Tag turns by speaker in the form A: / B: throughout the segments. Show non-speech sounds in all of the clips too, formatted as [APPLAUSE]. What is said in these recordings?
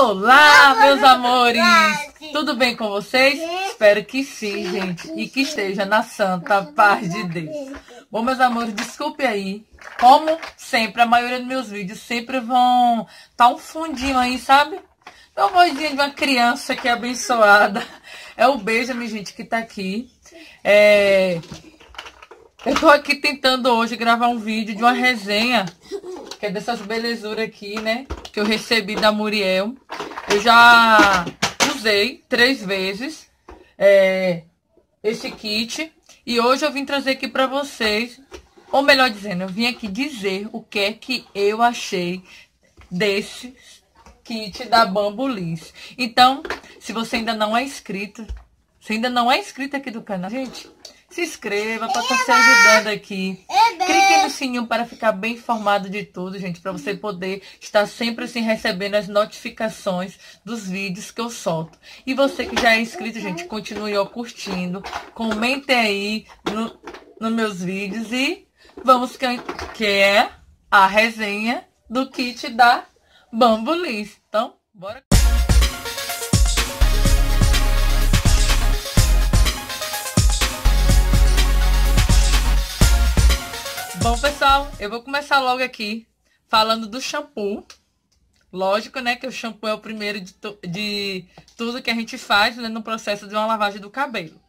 A: Olá, meus amores! Tudo bem com vocês? Espero que sim, gente. E que esteja na santa paz de Deus. Bom, meus amores, desculpe aí. Como sempre, a maioria dos meus vídeos sempre vão tá um fundinho aí, sabe? É a vozinha de uma criança que é abençoada. É o Benjamin, gente, que tá aqui. É... Eu tô aqui tentando hoje gravar um vídeo de uma resenha, que é dessas belezuras aqui, né? que eu recebi da Muriel. Eu já usei três vezes é, esse kit. E hoje eu vim trazer aqui para vocês, ou melhor dizendo, eu vim aqui dizer o que é que eu achei desse kit da Bambulis. Então, se você ainda não é inscrito, se ainda não é inscrito aqui do canal, gente, se inscreva para tá estar se ajudando aqui. Clique no sininho para ficar bem informado de tudo, gente, para você poder estar sempre assim recebendo as notificações dos vídeos que eu solto. E você que já é inscrito, uhum. gente, continue ó, curtindo, comente aí no, nos meus vídeos e vamos que, que é a resenha do kit da Bambulis. Então, bora. Bom, pessoal, eu vou começar logo aqui falando do shampoo. Lógico, né, que o shampoo é o primeiro de, de tudo que a gente faz né, no processo de uma lavagem do cabelo.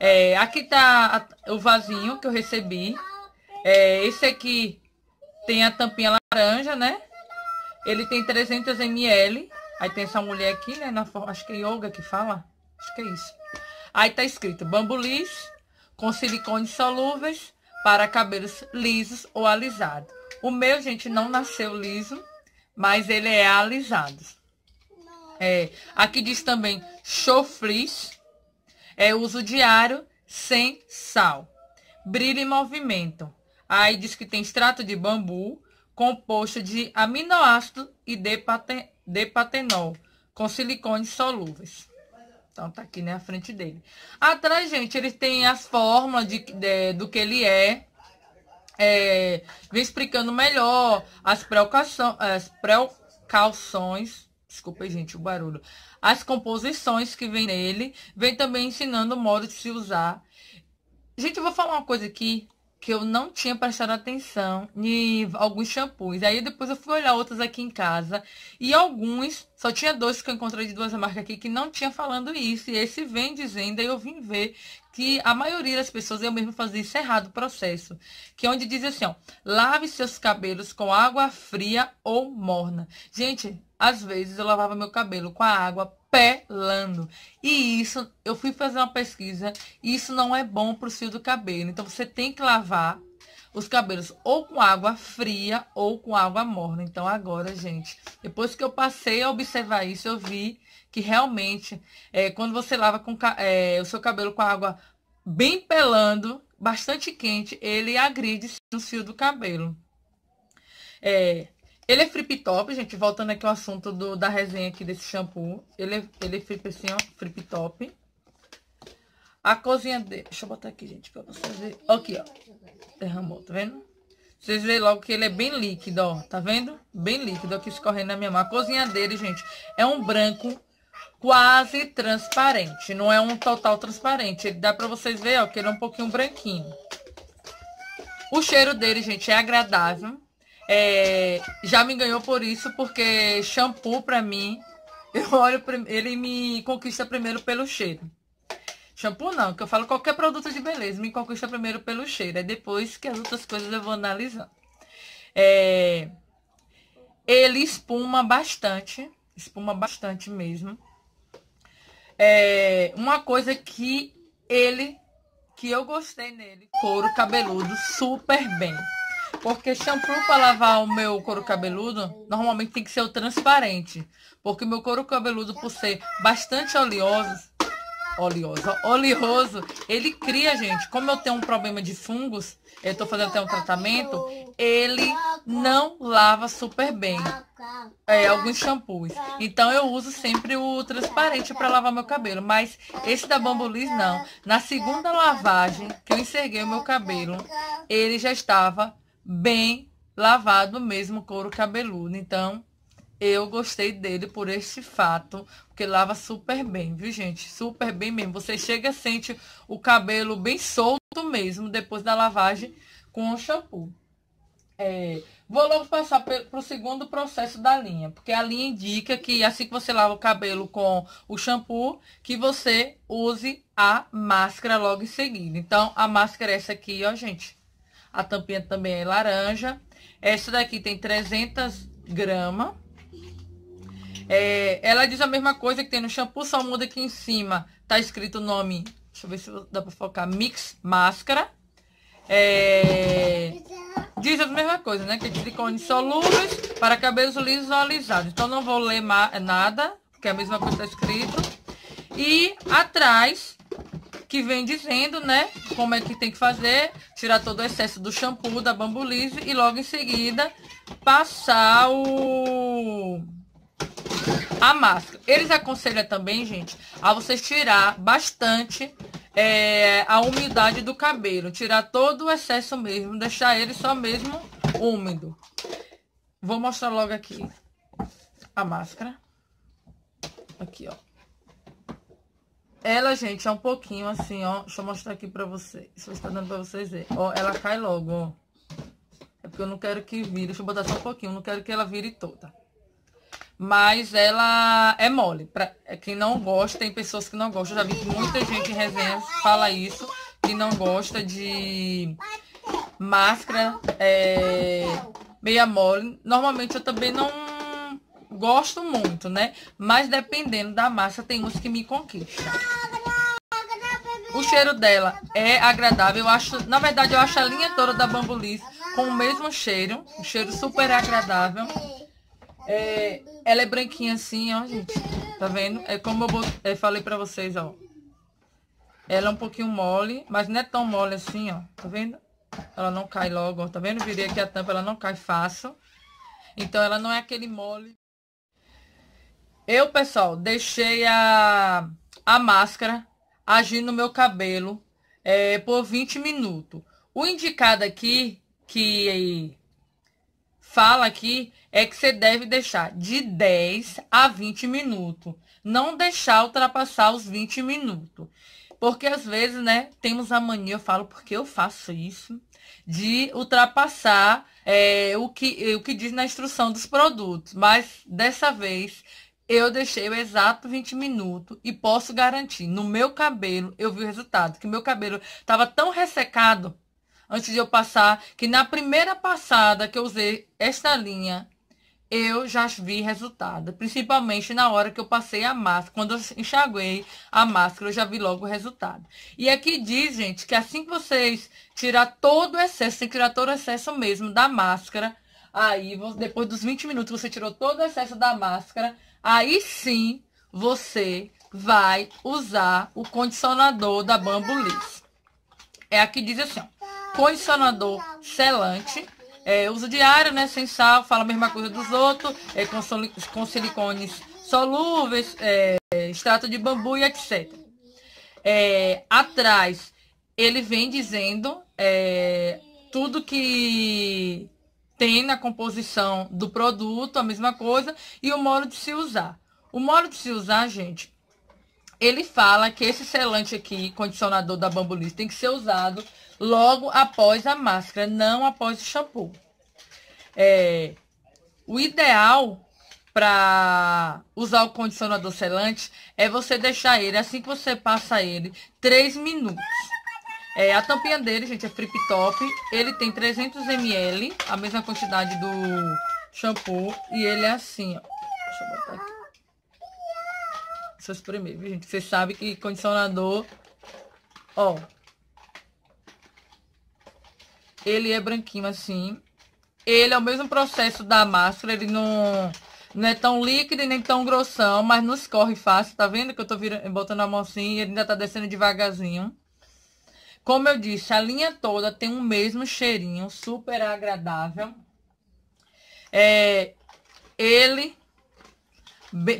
A: É, aqui tá o vasinho que eu recebi. É, esse aqui tem a tampinha laranja, né? Ele tem 300 ml. Aí tem essa mulher aqui, né? Na, acho que é yoga que fala. Acho que é isso. Aí tá escrito bambulis com silicone solúveis para cabelos lisos ou alisados. O meu, gente, não nasceu liso, mas ele é alisado. É, aqui diz também choflis, é uso diário sem sal. Brilho e movimento. Aí diz que tem extrato de bambu composto de aminoácido e depatenol, com silicone solúveis. Então tá aqui na né, frente dele. Atrás, gente, ele tem as fórmulas de, de do que ele é. é. Vem explicando melhor as, as precauções. Desculpa, gente, o barulho. As composições que vem nele. Vem também ensinando o modo de se usar. Gente, eu vou falar uma coisa aqui que eu não tinha prestado atenção em alguns shampoos. Aí depois eu fui olhar outros aqui em casa e alguns, só tinha dois que eu encontrei de duas marcas aqui que não tinha falando isso. E esse vem dizendo, aí eu vim ver que a maioria das pessoas, eu mesmo fazia isso errado o processo. Que é onde diz assim, ó, lave seus cabelos com água fria ou morna. Gente, às vezes eu lavava meu cabelo com a água pelando E isso, eu fui fazer uma pesquisa, e isso não é bom para o fio do cabelo. Então, você tem que lavar os cabelos ou com água fria ou com água morna. Então, agora, gente, depois que eu passei a observar isso, eu vi que realmente, é, quando você lava com, é, o seu cabelo com água bem pelando, bastante quente, ele agride o fio do cabelo. É, ele é flip top, gente. Voltando aqui ao assunto do, da resenha aqui desse shampoo. Ele é, ele é flip, assim, ó, flip top. A cozinha dele... Deixa eu botar aqui, gente, pra vocês verem. Aqui, ó. Derramou, tá vendo? Vocês veem logo que ele é bem líquido, ó. Tá vendo? Bem líquido aqui escorrendo na minha mão. A cozinha dele, gente, é um branco quase transparente. Não é um total transparente. Ele dá pra vocês verem, ó, que ele é um pouquinho branquinho. O cheiro dele, gente, é agradável é, já me ganhou por isso, porque shampoo pra mim, [LAUGHS] eu olho, ele me conquista primeiro pelo cheiro. Shampoo não, que eu falo qualquer produto de beleza, me conquista primeiro pelo cheiro. É depois que as outras coisas eu vou analisando. É, ele espuma bastante, espuma bastante mesmo. É, uma coisa que ele, que eu gostei nele, couro cabeludo super bem. Porque shampoo para lavar o meu couro cabeludo, normalmente tem que ser o transparente. Porque o meu couro cabeludo, por ser bastante oleoso, oleoso, oleoso, ele cria, gente. Como eu tenho um problema de fungos, eu estou fazendo até um tratamento, ele não lava super bem. É, alguns shampoos. Então eu uso sempre o transparente para lavar meu cabelo. Mas esse da Bambulis não. Na segunda lavagem que eu enxerguei o meu cabelo, ele já estava bem lavado mesmo couro cabeludo. Então, eu gostei dele por este fato, porque lava super bem, viu, gente? Super bem mesmo. Você chega sente o cabelo bem solto mesmo depois da lavagem com o shampoo. É, vou logo passar para o segundo processo da linha, porque a linha indica que assim que você lava o cabelo com o shampoo, que você use a máscara logo em seguida. Então, a máscara é essa aqui, ó, gente. A tampinha também é laranja. Essa daqui tem 300 gramas. É, ela diz a mesma coisa que tem no shampoo, só muda aqui em cima. Tá escrito o nome, deixa eu ver se dá pra focar, Mix Máscara. É, diz a mesma coisa, né? Que é silicone solúveis para cabelos lisos ou alisados. Então não vou ler nada, porque é a mesma coisa que tá escrito. E atrás que vem dizendo, né, como é que tem que fazer, tirar todo o excesso do shampoo, da bambulise e logo em seguida passar o a máscara. Eles aconselham também, gente, a você tirar bastante é, a umidade do cabelo, tirar todo o excesso mesmo, deixar ele só mesmo úmido. Vou mostrar logo aqui a máscara. Aqui, ó. Ela, gente, é um pouquinho assim, ó. Deixa eu mostrar aqui pra vocês. Se está dando pra vocês verem. Ó, ela cai logo, ó. É porque eu não quero que vire. Deixa eu botar só um pouquinho. Não quero que ela vire toda. Mas ela é mole. Pra é quem não gosta, tem pessoas que não gostam. Eu já vi que muita gente em resenha fala isso. Que não gosta de máscara é, meia mole. Normalmente eu também não gosto muito, né? Mas dependendo da massa tem uns que me conquistam. O cheiro dela é agradável. Eu acho, na verdade, eu acho a linha toda da Bambulice com o mesmo cheiro. Um cheiro super agradável. É, ela é branquinha assim, ó, gente. Tá vendo? É como eu, bot... eu é, falei pra vocês, ó. Ela é um pouquinho mole, mas não é tão mole assim, ó. Tá vendo? Ela não cai logo, ó. Tá vendo? Virei aqui a tampa, ela não cai fácil. Então, ela não é aquele mole. Eu, pessoal, deixei a, a máscara agir no meu cabelo é, por 20 minutos. O indicado aqui, que fala aqui, é que você deve deixar de 10 a 20 minutos. Não deixar ultrapassar os 20 minutos. Porque às vezes, né, temos a mania, eu falo porque eu faço isso, de ultrapassar é, o, que, o que diz na instrução dos produtos. Mas dessa vez eu deixei o exato 20 minutos e posso garantir, no meu cabelo eu vi o resultado, que meu cabelo estava tão ressecado antes de eu passar, que na primeira passada que eu usei esta linha, eu já vi resultado, principalmente na hora que eu passei a máscara, quando eu enxaguei a máscara, eu já vi logo o resultado. E aqui diz, gente, que assim que vocês tirar todo o excesso, tem que tirar todo o excesso mesmo da máscara, aí depois dos 20 minutos você tirou todo o excesso da máscara, aí sim você vai usar o condicionador da Bambulis. É aqui diz assim, ó, condicionador selante, é, uso diário, né, sem sal, fala a mesma coisa dos outros, é, com, com silicones solúveis, é, extrato de bambu e etc. É, atrás, ele vem dizendo é, tudo que tem na composição do produto a mesma coisa e o modo de se usar. O modo de se usar, gente, ele fala que esse selante aqui, condicionador da Bambulis, tem que ser usado logo após a máscara, não após o shampoo. É, o ideal para usar o condicionador selante é você deixar ele, assim que você passa ele, 3 minutos. É, a tampinha dele, gente, é Flip Top. Ele tem 300 ml, a mesma quantidade do shampoo. E ele é assim, ó. Deixa eu botar aqui. Deixa eu espremer, viu, gente? Vocês sabem que condicionador, ó. Ele é branquinho assim. Ele é o mesmo processo da máscara, ele não... Não é tão líquido e nem tão grossão, mas não escorre fácil. Tá vendo que eu tô virando, botando a mão assim e ele ainda tá descendo devagarzinho. Como eu disse, a linha toda tem o um mesmo cheirinho, super agradável. É, ele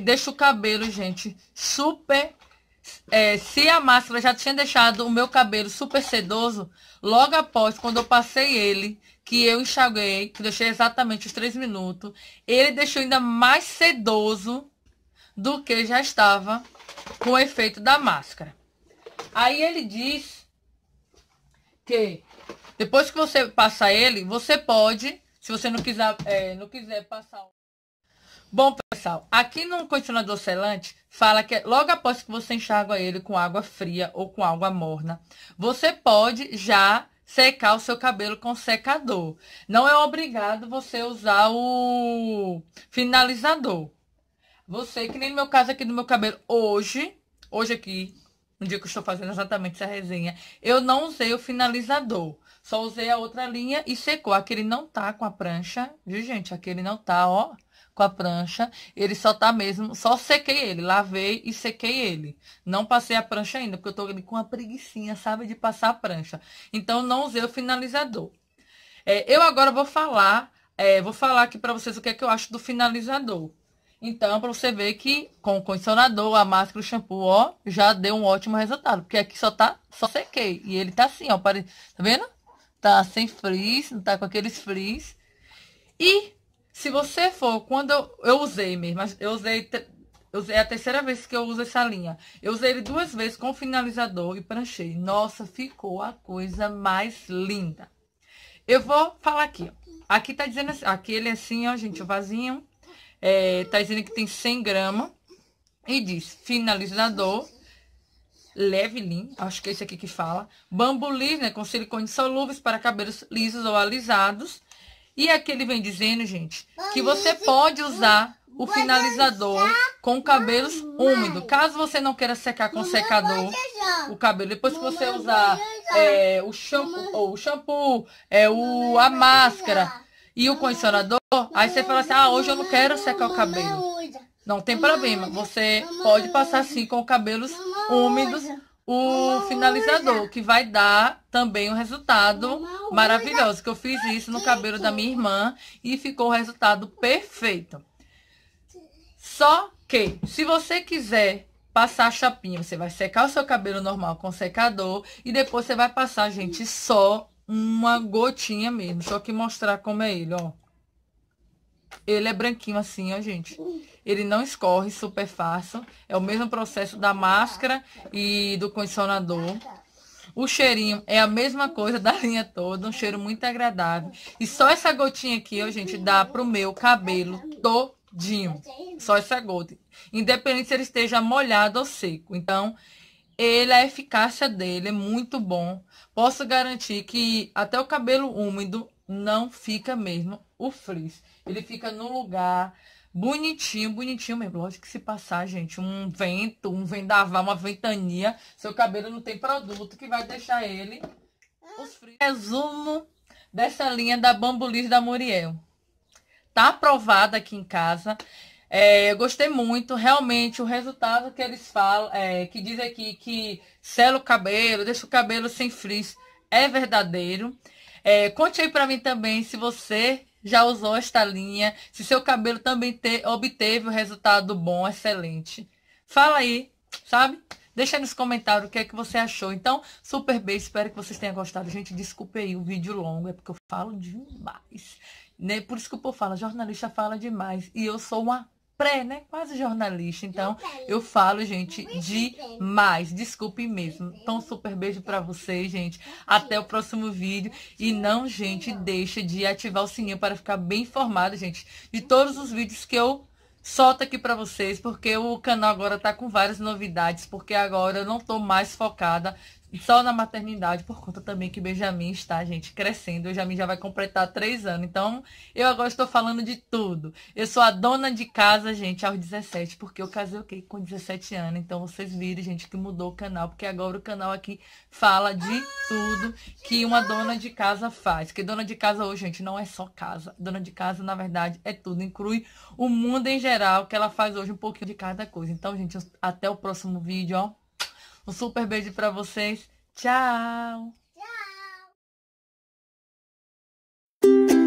A: deixa o cabelo, gente, super... É, se a máscara já tinha deixado o meu cabelo super sedoso, logo após, quando eu passei ele, que eu enxaguei, que deixei exatamente os três minutos, ele deixou ainda mais sedoso do que já estava com o efeito da máscara. Aí ele diz que depois que você passar ele, você pode, se você não quiser, é, não quiser passar. Bom, pessoal, aqui no condicionador selante, fala que é logo após que você enxágua ele com água fria ou com água morna, você pode já secar o seu cabelo com secador. Não é obrigado você usar o finalizador. Você, que nem no meu caso aqui do meu cabelo, hoje, hoje aqui, no dia que eu estou fazendo exatamente essa resenha, eu não usei o finalizador. Só usei a outra linha e secou. Aquele não tá com a prancha, viu, gente? Aquele não tá, ó, com a prancha. Ele só tá mesmo, só sequei ele, lavei e sequei ele. Não passei a prancha ainda, porque eu tô com uma preguiçinha, sabe, de passar a prancha. Então, não usei o finalizador. É, eu agora vou falar, é, vou falar aqui para vocês o que é que eu acho do finalizador. Então, para você ver que com o condicionador, a máscara, o shampoo, ó, já deu um ótimo resultado. Porque aqui só tá, só sequei. E ele tá assim, ó, pare... tá vendo? Tá sem frizz, não tá com aqueles frizz. E se você for, quando eu, eu usei mesmo, eu usei, eu usei, é a terceira vez que eu uso essa linha. Eu usei ele duas vezes com finalizador e pranchei. Nossa, ficou a coisa mais linda. Eu vou falar aqui, ó. Aqui tá dizendo assim, aquele é assim, ó, gente, o vasinho é, tá dizendo que tem 100 gramas. E diz, finalizador, Levelin, acho que é esse aqui que fala. Bambu né, com silicone solúveis para cabelos lisos ou alisados. E aqui ele vem dizendo, gente, que você pode usar o finalizador com cabelos úmidos. Caso você não queira secar com secador é o cabelo, depois que você usar é, é, o shampoo, ou o shampoo, é, o, a é máscara e o condicionador, Aí você fala assim, ah, hoje eu não quero secar o cabelo. Não tem problema, você pode passar assim com cabelos úmidos o finalizador, que vai dar também um resultado maravilhoso. Que eu fiz isso no cabelo da minha irmã e ficou o resultado perfeito. Só que, se você quiser passar a chapinha, você vai secar o seu cabelo normal com secador e depois você vai passar, gente, só uma gotinha mesmo. Só que mostrar como é ele, ó. Ele é branquinho assim, ó, gente. Ele não escorre super fácil. É o mesmo processo da máscara e do condicionador. O cheirinho é a mesma coisa da linha toda, um cheiro muito agradável. E só essa gotinha aqui, ó, gente, dá pro meu cabelo todinho. Só essa gota. Independente se ele esteja molhado ou seco. Então, ele, a eficácia dele é muito bom. Posso garantir que até o cabelo úmido não fica mesmo o frizz. Ele fica no lugar bonitinho, bonitinho mesmo. Lógico que se passar, gente, um vento, um vendaval, uma ventania, seu cabelo não tem produto que vai deixar ele os frizz. Resumo dessa linha da Bambuliz da Muriel. Tá aprovada aqui em casa. É, eu gostei muito, realmente, o resultado que eles falam, é, que diz aqui que sela o cabelo, deixa o cabelo sem frizz, é verdadeiro. É, conte aí para mim também se você já usou esta linha, se seu cabelo também te, obteve o um resultado bom, excelente. Fala aí, sabe? Deixa aí nos comentários o que é que você achou. Então, super beijo, espero que vocês tenham gostado. Gente, desculpe aí o vídeo longo, é porque eu falo demais. Né? Por isso que o povo fala, jornalista fala demais. E eu sou uma pré, né? Quase jornalista. Então, eu falo, gente, demais. Desculpe mesmo. Então, super beijo para vocês, gente. Até o próximo vídeo. E não, gente, deixa de ativar o sininho para ficar bem informado, gente, de todos os vídeos que eu solto aqui para vocês, porque o canal agora tá com várias novidades, porque agora eu não tô mais focada só na maternidade, por conta também que Benjamin está, gente, crescendo. Benjamin já vai completar três anos. Então, eu agora estou falando de tudo. Eu sou a dona de casa, gente, aos 17, porque eu casei okay, com 17 anos. Então, vocês viram, gente, que mudou o canal, porque agora o canal aqui fala de tudo que uma dona de casa faz. Que dona de casa hoje, gente, não é só casa. Dona de casa, na verdade, é tudo. Inclui o mundo em geral, que ela faz hoje um pouquinho de cada coisa. Então, gente, até o próximo vídeo, ó. Um super beijo para vocês. Tchau! Tchau!